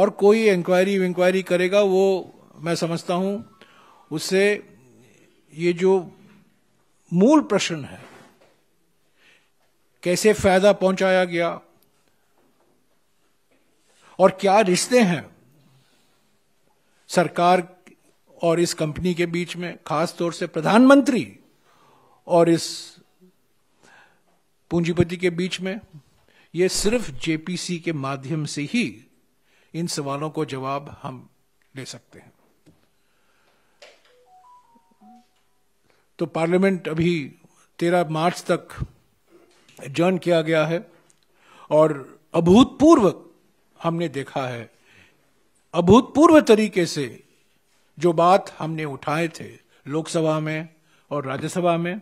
और कोई इंक्वायरी विंक्वायरी करेगा वो मैं समझता हूं उससे ये जो मूल प्रश्न है कैसे फायदा पहुंचाया गया और क्या रिश्ते हैं सरकार और इस कंपनी के बीच में खास तौर से प्रधानमंत्री और इस पूंजीपति के बीच में ये सिर्फ जेपीसी के माध्यम से ही इन सवालों को जवाब हम ले सकते हैं तो पार्लियामेंट अभी तेरह मार्च तक एडजर्न किया गया है और अभूतपूर्व हमने देखा है अभूतपूर्व तरीके से जो बात हमने उठाए थे लोकसभा में और राज्यसभा में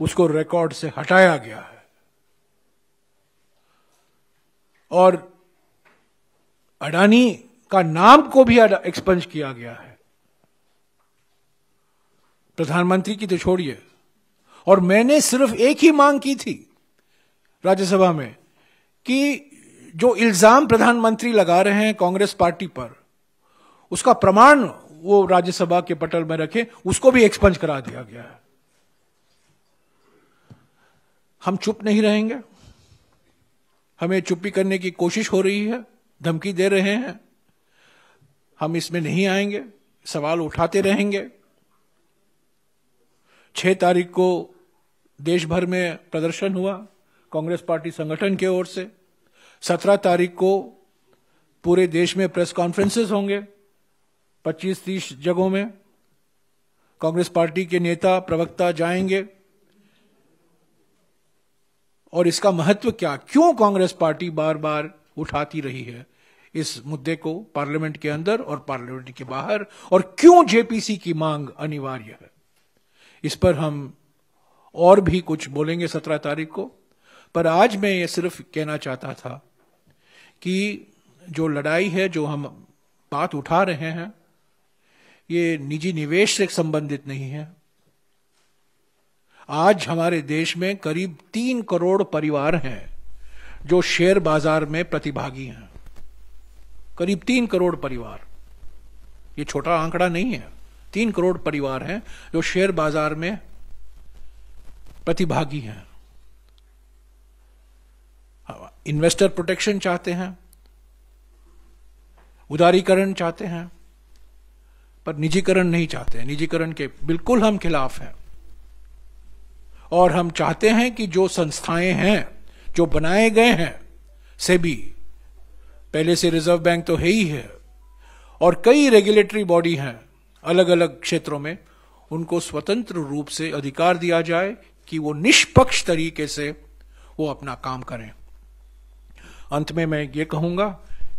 उसको रिकॉर्ड से हटाया गया है और अडानी का नाम को भी एक्सपंज किया गया है प्रधानमंत्री की तो छोड़िए और मैंने सिर्फ एक ही मांग की थी राज्यसभा में कि जो इल्जाम प्रधानमंत्री लगा रहे हैं कांग्रेस पार्टी पर उसका प्रमाण वो राज्यसभा के पटल में रखे उसको भी एक्सपंज करा दिया गया है हम चुप नहीं रहेंगे हमें चुप्पी करने की कोशिश हो रही है धमकी दे रहे हैं हम इसमें नहीं आएंगे सवाल उठाते रहेंगे छह तारीख को देश भर में प्रदर्शन हुआ कांग्रेस पार्टी संगठन की ओर से सत्रह तारीख को पूरे देश में प्रेस कॉन्फ्रेंसेस होंगे पच्चीस तीस जगहों में कांग्रेस पार्टी के नेता प्रवक्ता जाएंगे और इसका महत्व क्या क्यों कांग्रेस पार्टी बार बार उठाती रही है इस मुद्दे को पार्लियामेंट के अंदर और पार्लियामेंट के बाहर और क्यों जेपीसी की मांग अनिवार्य है इस पर हम और भी कुछ बोलेंगे सत्रह तारीख को पर आज मैं ये सिर्फ कहना चाहता था कि जो लड़ाई है जो हम बात उठा रहे हैं ये निजी निवेश से संबंधित नहीं है आज हमारे देश में करीब तीन करोड़ परिवार हैं जो शेयर बाजार में प्रतिभागी हैं करीब तीन करोड़ परिवार ये छोटा आंकड़ा नहीं है तीन करोड़ परिवार हैं जो शेयर बाजार में प्रतिभागी हैं हाँ, इन्वेस्टर प्रोटेक्शन चाहते हैं उदारीकरण चाहते हैं पर निजीकरण नहीं चाहते हैं निजीकरण के बिल्कुल हम खिलाफ हैं और हम चाहते हैं कि जो संस्थाएं हैं जो बनाए गए हैं सेबी पहले से रिजर्व बैंक तो है ही है और कई रेगुलेटरी बॉडी हैं अलग अलग क्षेत्रों में उनको स्वतंत्र रूप से अधिकार दिया जाए कि वो निष्पक्ष तरीके से वो अपना काम करें अंत में मैं ये कहूंगा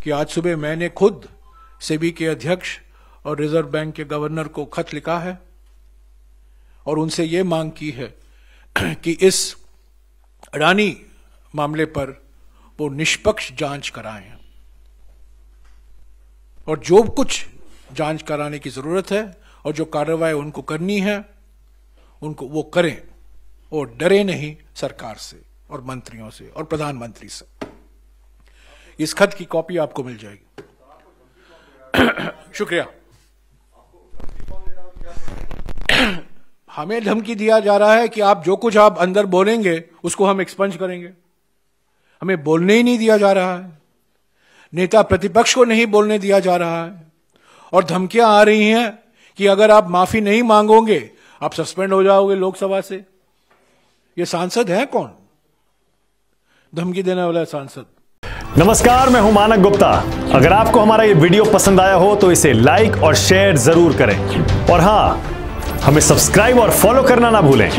कि आज सुबह मैंने खुद सेबी के अध्यक्ष और रिजर्व बैंक के गवर्नर को खत लिखा है और उनसे ये मांग की है कि इस अडानी मामले पर वो निष्पक्ष जांच कराएं और जो कुछ जांच कराने की ज़रूरत है और जो कार्रवाई उनको करनी है उनको वो करें और डरे नहीं सरकार से और मंत्रियों से और प्रधानमंत्री से इस खत की कॉपी आपको मिल जाएगी शुक्रिया हमें धमकी दिया जा रहा है कि आप जो कुछ आप अंदर बोलेंगे उसको हम एक्सपंज करेंगे हमें बोलने ही नहीं दिया जा रहा है नेता प्रतिपक्ष को नहीं बोलने दिया जा रहा है और धमकियां आ रही हैं कि अगर आप माफी नहीं मांगोगे आप सस्पेंड हो जाओगे लोकसभा से ये सांसद है कौन धमकी देने वाला सांसद नमस्कार मैं हूं मानक गुप्ता अगर आपको हमारा ये वीडियो पसंद आया हो तो इसे लाइक और शेयर जरूर करें और हां हमें सब्सक्राइब और फॉलो करना ना भूलें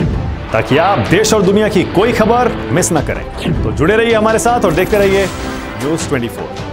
ताकि आप देश और दुनिया की कोई खबर मिस ना करें तो जुड़े रहिए हमारे साथ और देखते रहिए न्यूज ट्वेंटी